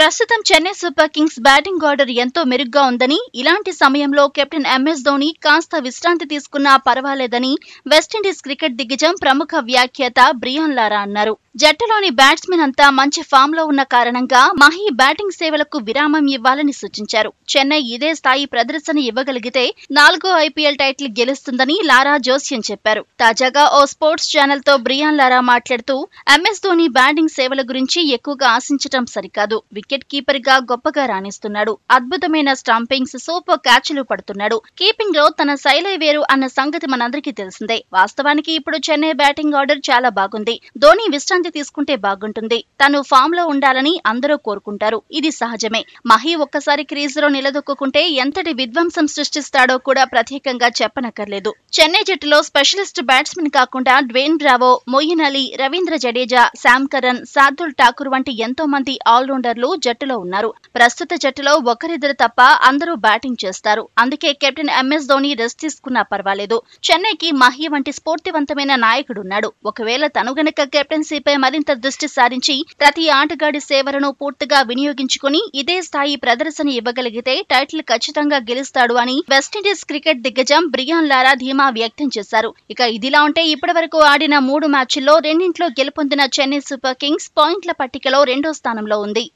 ప్రస్తుతం Chennai Super Kings batting order ఎంతో మెరుగ్గా ఉందని ఇలాంటి సమయంలో కెప్టెన్ ఎంఎస్ ధోని కాస్త విశ్రాంతి తీసుకున్నా పర్వాలేదని వెస్టిండీస్ క్రికెట్ దిగ్గజం ప్రముఖ వ్యాఖ్యాత బ్రియాన్ లారా అన్నారు జట్టులోని బ్యాట్స్మెన్ అంతా మంచి ఫామ్ లో ఉన్న కారణంగా మహి బ్యాటింగ్ సేవలకు విరామం ఇవ్వాలని సూచించారు చెన్నై ఇదే స్థాయి ప్రదర్శన ఇవ్వగలిగితే నాలుగో ఐపీఎల్ టైటిల్ గెలుస్తుందని లారా జోస్యం చెప్పారు తాజాగా ఓ స్పోర్ట్స్ ఛానల్ తో బ్రియాన్ లారా మాట్లాడుతూ ఎంఎస్ ధోని బ్యాటింగ్ సేవల గురించి ఎక్కువగా ఆశించటం సరికాదు వికెట్ కీపర్ గా గొప్పగా రాణిస్తున్నాడు అద్భుతమైన స్టాంపింగ్స్ సూపర్ క్యాచ్లు పడుతున్నాడు కీపింగ్ లో తన శైలే వేరు అన్న సంగతి మనందరికీ తెలిసిందే వాస్తవానికి ఇప్పుడు చెన్నై బ్యాటింగ్ ఆర్డర్ చాలా బాగుంది ధోని విశ్రాంతి నిర్ణయాలు తీసుకుంటే బాగుంటుంది తను ఫామ్ లో ఉండాలని అందరూ కోరుకుంటారు ఇది సహజమే మహి ఒక్కసారి క్రీజ్ లో నిలదొక్కుంటే ఎంతటి విధ్వంసం సృష్టిస్తాడో కూడా ప్రత్యేకంగా చెప్పనక్కర్లేదు చెన్నై జట్టులో స్పెషలిస్ట్ బ్యాట్స్మెన్ కాకుండా Dwayne Bravo Moeen Ali Ravindra Jadeja Sam Curran Shardul Thakur వంటి ఎంతో మంది ఆల్రౌండర్లు జట్టులో ఉన్నారు ప్రస్తుత జట్టులో ఒకరిద్దరు తప్ప అందరూ బ్యాటింగ్ చేస్తారు అందుకే కెప్టెన్ ఎంఎస్ ధోని రెస్ట్ తీసుకున్నా పర్వాలేదు చెన్నైకి మహి వంటి స్ఫూర్తివంతమైన నాయకుడున్నాడు ఒకవేళ తను గనక కెప్టెన్సీపై పై మరింత దృష్టి సారించి ప్రతి ఆటగాడి సేవలను పూర్తిగా వినియోగించుకుని ఇదే స్థాయి ప్రదర్శన ఇవ్వగలిగితే టైటిల్ ఖచ్చితంగా గెలుస్తాడు అని వెస్టిండీస్ క్రికెట్ దిగ్గజం బ్రియాన్ లారా ధీమా వ్యక్తం చేశారు ఇక ఇదిలా ఉంటే ఇప్పటివరకు ఆడిన మూడు మ్యాచ్ల్లో రెండింట్లో గెలుపొందిన చెన్నై సూపర్ కింగ్స్ పాయింట్ల పట్టికలో రెండో స్థానంలో ఉంది